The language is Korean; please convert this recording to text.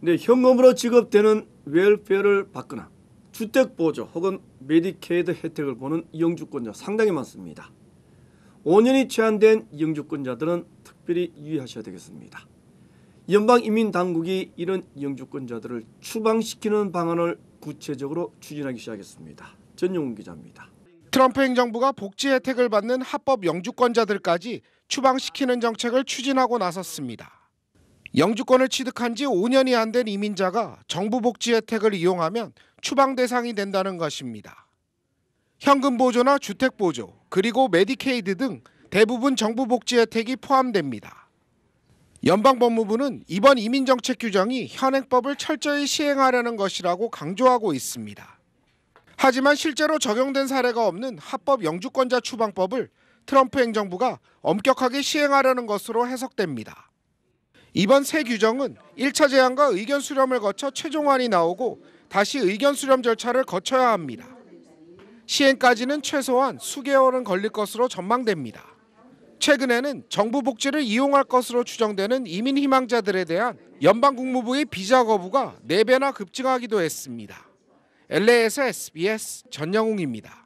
근 네, 현금으로 지급되는 웰페어를 받거나 주택보조 혹은 메디케이드 혜택을 보는 영주권자 상당히 많습니다. 5년이 제한된 영주권자들은 특별히 유의하셔야 되겠습니다. 연방이민당국이 이런 영주권자들을 추방시키는 방안을 구체적으로 추진하기 시작했습니다. 전용훈 기자입니다. 트럼프 행정부가 복지 혜택을 받는 합법 영주권자들까지 추방시키는 정책을 추진하고 나섰습니다. 영주권을 취득한 지 5년이 안 된 이민자가 정부 복지 혜택을 이용하면 추방 대상이 된다는 것입니다. 현금 보조나 주택 보조, 그리고 메디케이드 등 대부분 정부 복지 혜택이 포함됩니다. 연방법무부는 이번 이민정책 규정이 현행법을 철저히 시행하려는 것이라고 강조하고 있습니다. 하지만 실제로 적용된 사례가 없는 합법 영주권자 추방법을 트럼프 행정부가 엄격하게 시행하려는 것으로 해석됩니다. 이번 새 규정은 1차 제안과 의견 수렴을 거쳐 최종안이 나오고 다시 의견 수렴 절차를 거쳐야 합니다. 시행까지는 최소한 수개월은 걸릴 것으로 전망됩니다. 최근에는 정부 복지를 이용할 것으로 추정되는 이민 희망자들에 대한 연방 국무부의 비자 거부가 4배나 급증하기도 했습니다. LA에서 SBS 전영웅입니다.